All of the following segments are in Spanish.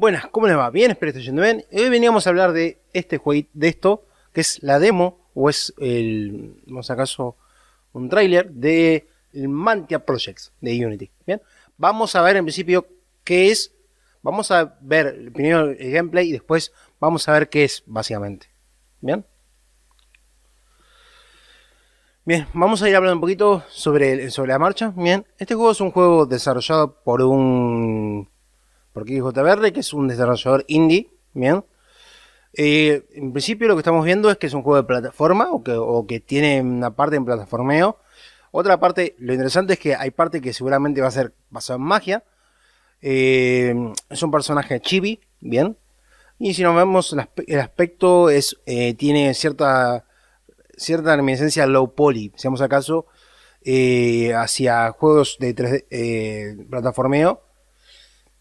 Buenas, ¿cómo les va? Bien, espero que yendo bien. Hoy veníamos a hablar de este juego, de esto, que es la demo, o es el, vamos acaso, un trailer, de el Mantia Projects de Unity. Bien, vamos a ver en principio qué es. Vamos a ver primero el gameplay y después vamos a ver qué es, básicamente. Bien. Bien, vamos a ir hablando un poquito sobre, sobre la marcha. Bien, este juego es un juego desarrollado por un porque es JBR, que es un desarrollador indie, ¿bien? Eh, en principio lo que estamos viendo es que es un juego de plataforma o que, tiene una parte en plataformeo. Otra parte, lo interesante es que hay parte que seguramente va a ser basada en magia. Eh, es un personaje chibi, bien. Y si nos vemos, el aspecto es, eh, tiene cierta, cierta reminiscencia low poly, seamos acaso, hacia juegos de 3D, plataformeo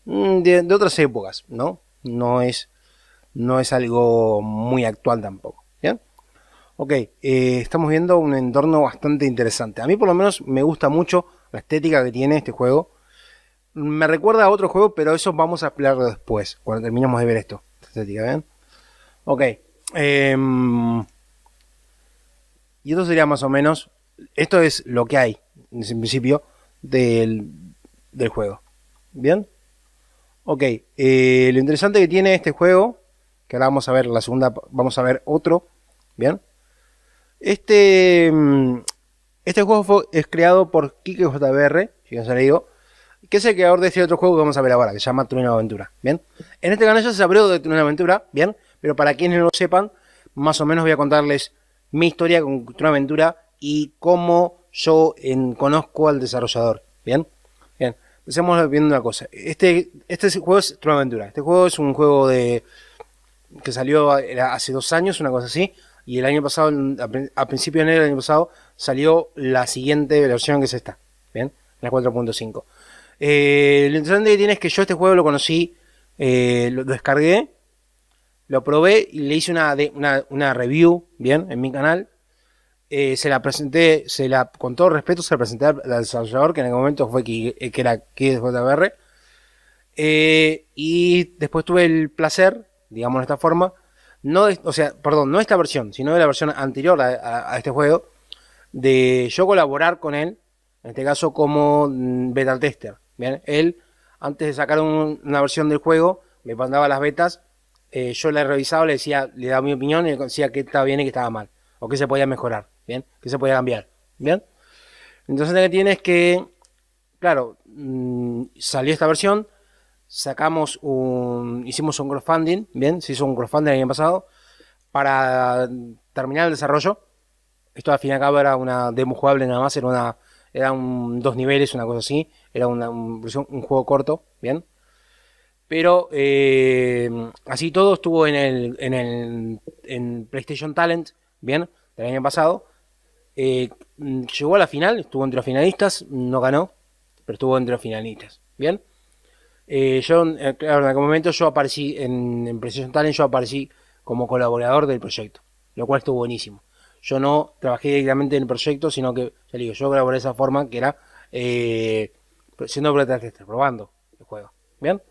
Mm, de, otras épocas, ¿no? No es, no es algo muy actual tampoco, ¿bien? Ok, eh, estamos viendo un entorno bastante interesante. A mí por lo menos me gusta mucho la estética que tiene este juego. Me recuerda a otro juego, pero eso vamos a explicarlo después, cuando terminemos de ver esto. ¿bien? Ok. Em, y esto sería más o menos. Esto es lo que hay, en principio, del, del juego. ¿Bien? Ok, eh, lo interesante que tiene este juego, que ahora vamos a ver la segunda, vamos a ver otro, ¿bien? Este, mm, este juego es creado por Kike JBR, si no se le digo, que es el creador de este otro juego que vamos a ver ahora, que se llama Trueno Aventura, ¿bien? En este canal ya se habló de Trueno Aventura, ¿bien? Pero para quienes no lo sepan, más o menos voy a contarles mi historia con Trueno Aventura y cómo yo conozco al desarrollador, ¿bien? estamos viendo una cosa. Este, este juego es True Aventura. Este juego es un juego de que salió hace dos años, una cosa así. Y el año pasado, a principio de enero del año pasado, salió la siguiente versión que es esta. ¿Bien? La 4.5. Eh, lo interesante que tiene es que yo este juego lo conocí, eh, lo descargué, lo probé y le hice una, una, una review, ¿bien? En mi canal eh, se la presenté, se la, con todo respeto, se la presenté al, desarrollador, que en el momento fue que, eh, que era KSJR. Eh, y después tuve el placer, digamos de esta forma, no o sea, perdón, no esta versión, sino de la versión anterior a, este juego, de yo colaborar con él, en este caso como mm, beta tester. Bien, él, antes de sacar una versión del juego, me mandaba las betas, eh, yo la revisado le decía, le daba mi opinión y le decía que estaba bien y que estaba mal, o que se podía mejorar. ¿bien? Que se podía cambiar, ¿bien? Entonces lo que tienes es que, claro, mm, salió esta versión, sacamos un, hicimos un crowdfunding, ¿bien? Se hizo un crowdfunding el año pasado para terminar el desarrollo. Esto al fin y al cabo era una demo jugable nada más, era una era un, dos niveles, una cosa así, era una, un, un juego corto, ¿bien? Pero eh, así todo estuvo en el, en el PlayStation Talent, ¿bien? Del año pasado, eh, mm, llegó a la final, estuvo entre los finalistas, no ganó, pero estuvo entre los finalistas. Bien. Eh, yo, eh, claro, en algún momento yo aparecí en, Precision Talent, yo aparecí como colaborador del proyecto, lo cual estuvo buenísimo. Yo no trabajé directamente en el proyecto, sino que, ya digo, yo colaboré de esa forma que era siendo protagonista, probando el juego. Bien.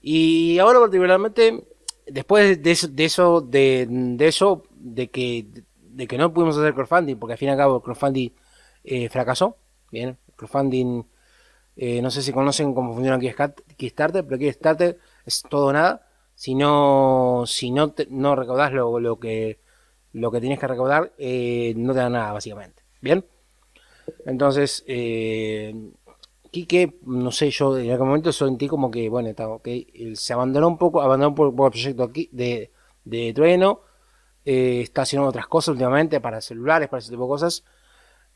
Y ahora, particularmente, después de eso, de, eso, de eso, de que de que no pudimos hacer crowdfunding, porque al fin y al cabo el crowdfunding eh, fracasó. Bien, crowdfunding, eh, no sé si conocen cómo funciona Kickstarter, pero Kickstarter es todo nada. Si no, si no, no recaudás lo, lo, que, lo que tienes que recaudar, eh, no te da nada, básicamente. Bien, entonces, Quique, no sé, yo en algún momento sentí como que, bueno, está, ok se abandonó un poco, abandonó por el proyecto aquí de, de Trueno eh, está haciendo otras cosas últimamente para celulares, para ese tipo de cosas.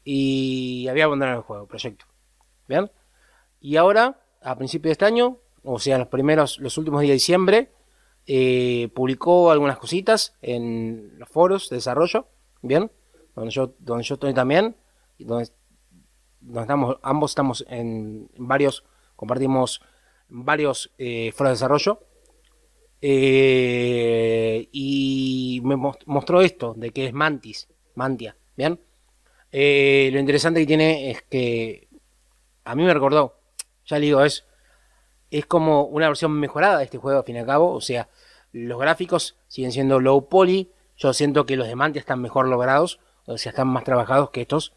Y había abandonado el juego, proyecto. ¿Bien? Y ahora, a principios de este año, o sea, los primeros, los últimos días de diciembre, eh, publicó algunas cositas en los foros de desarrollo, ¿bien? Donde yo, donde yo estoy también, donde, donde estamos, ambos estamos en, varios, compartimos varios eh, foros de desarrollo, eh, y me mostró esto, de que es mantis, mantia, ¿bien? Eh, lo interesante que tiene es que a mí me recordó, ya le digo, es, es como una versión mejorada de este juego al fin y al cabo, o sea, los gráficos siguen siendo low poly, yo siento que los de Mantia están mejor logrados, o sea, están más trabajados que estos,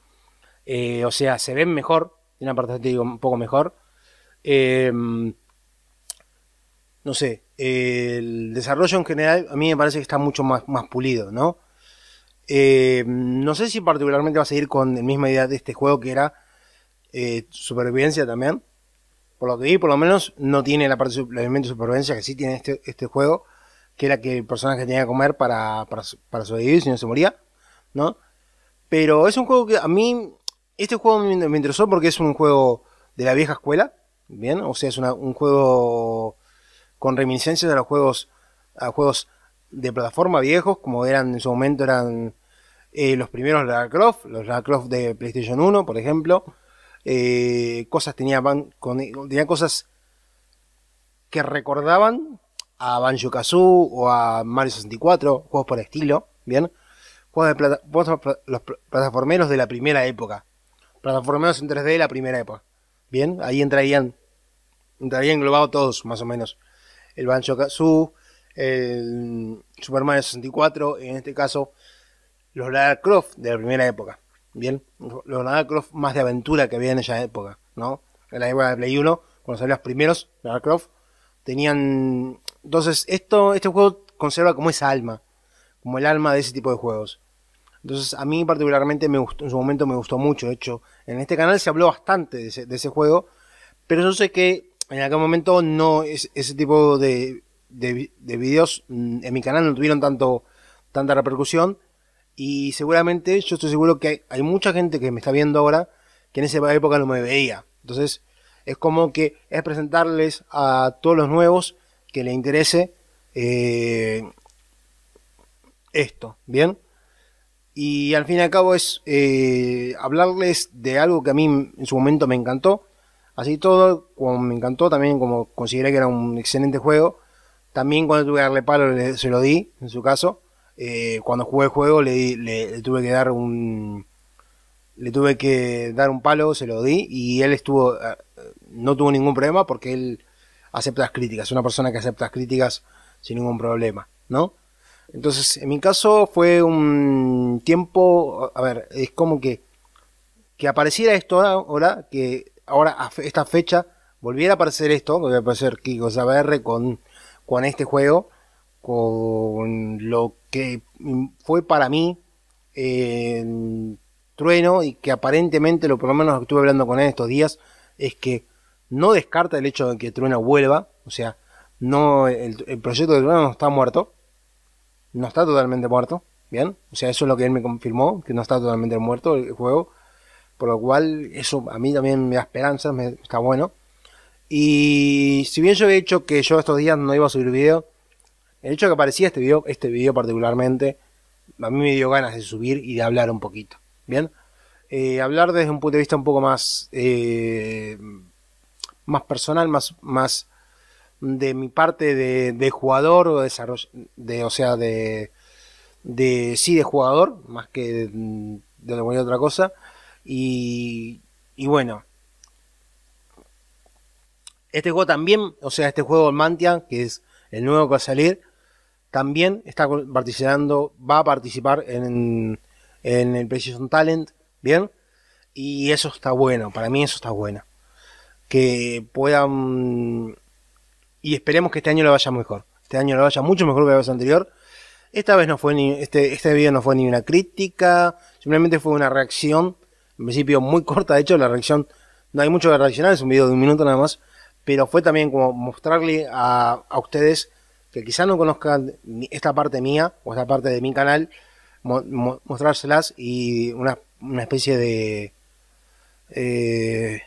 eh, o sea, se ven mejor, tiene una parte, te digo, un poco mejor. Eh, no sé, el desarrollo en general a mí me parece que está mucho más, más pulido, ¿no? Eh, no sé si particularmente va a seguir con la misma idea de este juego que era eh, supervivencia también. Por lo que vi, por lo menos no tiene la parte de supervivencia que sí tiene este, este juego, que era que el personaje tenía que comer para, para, sobrevivir si no se moría, ¿no? Pero es un juego que a mí, este juego me, me interesó porque es un juego de la vieja escuela, ¿bien? O sea, es un juego con reminiscencias de los juegos, a juegos de plataforma viejos, como eran en su momento eran eh, los primeros Lara Croft, los Lara Croft de PlayStation 1, por ejemplo. Eh, cosas tenían, con, cosas que recordaban a Banjo Kazoo o a Mario 64, juegos por estilo, ¿bien? Juegos de los plataformeros de la primera época. Plataformeros en 3D de la primera época. ¿Bien? Ahí entrarían, entrarían englobados todos, más o menos el Banjo Kazoo, el Mario 64, en este caso los Lara Croft de la primera época. Bien, los Lara Croft más de aventura que había en esa época, ¿no? En la época de Play 1, cuando salieron los primeros Lara Croft, tenían. Entonces, esto, este juego conserva como esa alma, como el alma de ese tipo de juegos. Entonces, a mí particularmente me gustó, en su momento me gustó mucho. De hecho, en este canal se habló bastante de ese, de ese juego, pero yo sé que en aquel momento no es, ese tipo de, de, videos mm, en mi canal no tuvieron tanto, tanta repercusión. Y seguramente, yo estoy seguro que hay, mucha gente que me está viendo ahora que en esa época no me veía. Entonces, es como que es presentarles a todos los nuevos que le interese eh, esto, ¿bien? Y al fin y al cabo es eh, hablarles de algo que a mí en su momento me encantó, Así todo, como me encantó también, como consideré que era un excelente juego, también cuando tuve que darle palo se lo di, en su caso. Eh, cuando jugué el juego le, tuve que dar un le tuve que dar un palo, se lo di y él estuvo eh, no tuvo ningún problema porque él acepta las críticas, es una persona que acepta las críticas sin ningún problema, ¿no? Entonces, en mi caso fue un tiempo, a ver, es como que que apareciera esto ahora que ahora a esta fecha volviera a aparecer esto, volviera a aparecer Kiko Saber con, con este juego, con lo que fue para mí Trueno y que aparentemente, lo por lo menos estuve hablando con él estos días, es que no descarta el hecho de que Trueno vuelva, o sea, no el proyecto de Trueno no está muerto, no está totalmente muerto, ¿bien? O sea, eso es lo que él me confirmó, que no está totalmente muerto el juego, por lo cual eso a mí también me da esperanza me, está bueno. Y si bien yo he hecho que yo estos días no iba a subir video, el hecho de que aparecía este video, este video particularmente, a mí me dio ganas de subir y de hablar un poquito. Bien, eh, hablar desde un punto de vista un poco más, eh, más personal, más, más de mi parte de, jugador o de desarrollo, de, o sea, de, de sí de jugador, más que de, de, otra cosa. Y, bueno, este juego también, o sea, este juego Mantia, que es el nuevo que va a salir, también está participando, va a participar en, en el Precision Talent, ¿bien? Y eso está bueno, para mí eso está bueno. Que puedan... Y esperemos que este año lo vaya mejor. Este año lo vaya mucho mejor que la vez anterior. Esta vez no fue ni... Este, este video no fue ni una crítica, simplemente fue una reacción en principio muy corta, de hecho la reacción, no hay mucho que reaccionar, es un video de un minuto nada más, pero fue también como mostrarle a, ustedes que quizá no conozcan esta parte mía o esta parte de mi canal, mostrárselas y una, una especie de... Eh,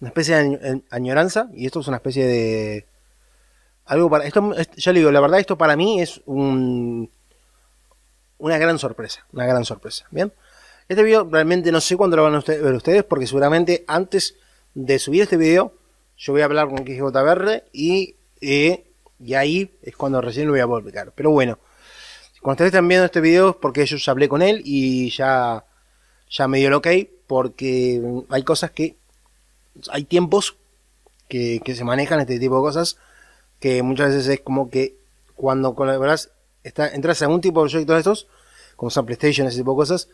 una especie de añoranza y esto es una especie de algo para esto ya le digo la verdad esto para mí es un una gran sorpresa, una gran sorpresa. Bien, este video realmente no sé cuándo lo van a ver ustedes, porque seguramente antes de subir este video, yo voy a hablar con KGJBR y, eh, y ahí es cuando recién lo voy a publicar. Pero bueno, cuando ustedes están viendo este video es porque yo ya hablé con él y ya, ya me dio el ok, porque hay cosas que, hay tiempos que, que se manejan este tipo de cosas, que muchas veces es como que cuando colaboras entras a algún tipo de proyecto de estos, como son PlayStation, ese tipo de cosas,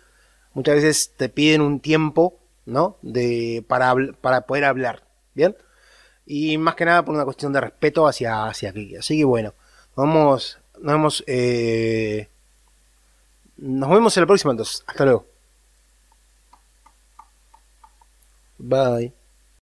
muchas veces te piden un tiempo, ¿no? De, para, para poder hablar, ¿bien? Y más que nada por una cuestión de respeto hacia, hacia aquí. Así que bueno, vamos, nos vemos, eh, nos vemos en la próxima entonces. Hasta luego. Bye.